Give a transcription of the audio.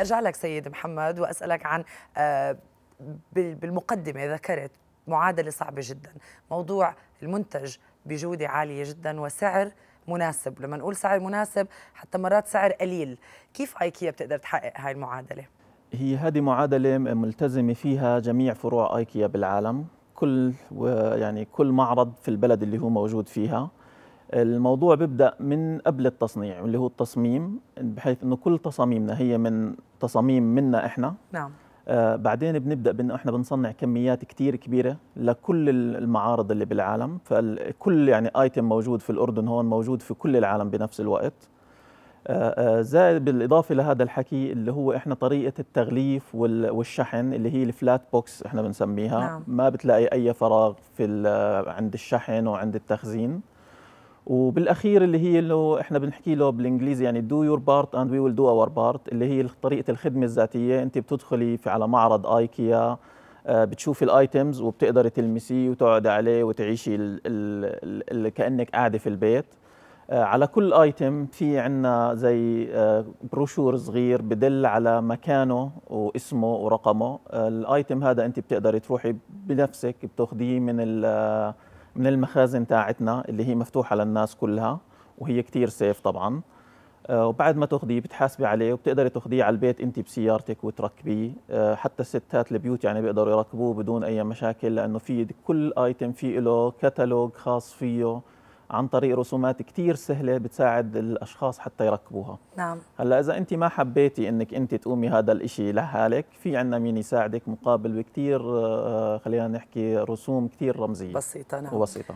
ارجع لك سيد محمد واسالك عن آه، بالمقدمه ذكرت معادله صعبه جدا موضوع المنتج بجوده عاليه جدا وسعر مناسب لما نقول سعر مناسب حتى مرات سعر قليل كيف ايكيا بتقدر تحقق هاي المعادله هي هذه معادله ملتزمه فيها جميع فروع ايكيا بالعالم كل يعني كل معرض في البلد اللي هو موجود فيها الموضوع بيبدا من قبل التصنيع اللي هو التصميم بحيث انه كل تصاميمنا هي من تصاميم منا احنا نعم آه بعدين بنبدا بانه احنا بنصنع كميات كثير كبيره لكل المعارض اللي بالعالم فكل يعني ايتم موجود في الاردن هون موجود في كل العالم بنفس الوقت آه آه زائد بالاضافه لهذا الحكي اللي هو احنا طريقه التغليف والشحن اللي هي الفلات بوكس احنا بنسميها نعم. ما بتلاقي اي فراغ في عند الشحن وعند التخزين وبالاخير اللي هي اللي احنا بنحكي له بالانجليزي يعني دو يور بارت اند وي ويل دو اور بارت اللي هي طريقه الخدمه الذاتيه انت بتدخلي في على معرض ايكيا آه، بتشوفي الايتمز وبتقدري تلمسيه وتقعدي عليه وتعيشي الـ الـ الـ كانك قاعده في البيت آه، على كل ايتم في عندنا زي بروشور آه، صغير بدل على مكانه واسمه ورقمه الايتم هذا انت بتقدري تروحي بنفسك بتاخذيه من من المخازن تاعتنا اللي هي مفتوحه للناس كلها وهي كثير سيف طبعا آه، وبعد ما تاخذيه بتحاسبي عليه وبتقدري تاخذيه على البيت انت بسيارتك وتركبيه آه، حتى الستات البيوت يعني بيقدروا يركبوه بدون اي مشاكل لانه في كل ايتم في له كتالوج خاص فيه عن طريق رسومات كثير سهله بتساعد الاشخاص حتى يركبوها نعم هلا اذا انت ما حبيتي انك انت تقومي هذا الشيء لحالك في عندنا مين يساعدك مقابل بكثير آه، خلينا نحكي رسوم كثير رمزيه بسيطه نعم وبسيطه